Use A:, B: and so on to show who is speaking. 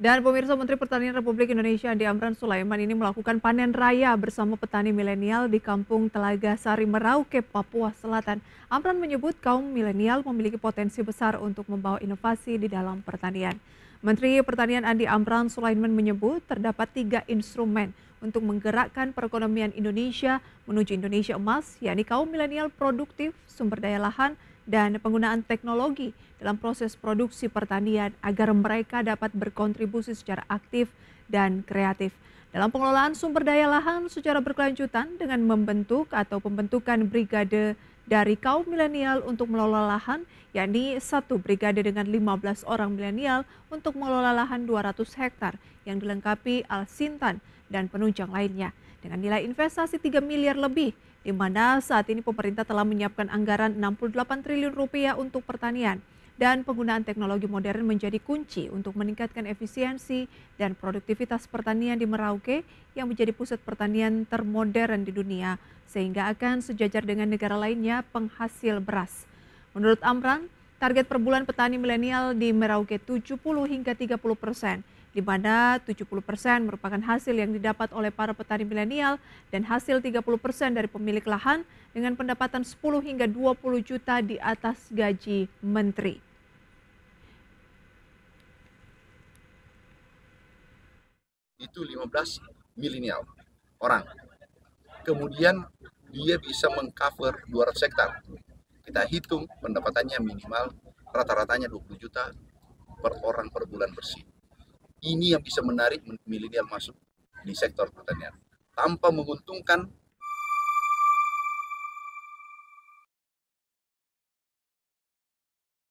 A: Dan pemirsa Menteri Pertanian Republik Indonesia Andi Amran Sulaiman ini melakukan panen raya bersama petani milenial di Kampung Telaga Sari Merauke, Papua Selatan. Amran menyebut kaum milenial memiliki potensi besar untuk membawa inovasi di dalam pertanian. Menteri Pertanian Andi Amran Sulaiman menyebut terdapat tiga instrumen untuk menggerakkan perekonomian Indonesia menuju Indonesia emas, yakni kaum milenial produktif, sumber daya lahan, dan penggunaan teknologi dalam proses produksi pertanian agar mereka dapat berkontribusi secara aktif dan kreatif dalam pengelolaan sumber daya lahan secara berkelanjutan dengan membentuk atau pembentukan brigade dari kaum milenial untuk mengelola lahan, yakni satu brigade dengan 15 orang milenial untuk mengelola lahan 200 hektar yang dilengkapi Al-Sintan dan penunjang lainnya dengan nilai investasi 3 miliar lebih di mana saat ini pemerintah telah menyiapkan anggaran 68 triliun rupiah untuk pertanian dan penggunaan teknologi modern menjadi kunci untuk meningkatkan efisiensi dan produktivitas pertanian di Merauke yang menjadi pusat pertanian termodern di dunia sehingga akan sejajar dengan negara lainnya penghasil beras. Menurut Amran, target per bulan petani milenial di Merauke 70 hingga 30 persen di mana 70 persen merupakan hasil yang didapat oleh para petani milenial dan hasil 30 persen dari pemilik lahan dengan pendapatan 10 hingga 20 juta di atas gaji menteri.
B: itu 15 milenial orang. Kemudian dia bisa mengcover 200 hektar. Kita hitung pendapatannya minimal rata-ratanya 20 juta per orang per bulan bersih. Ini yang bisa menarik milenial masuk di sektor pertanian tanpa menguntungkan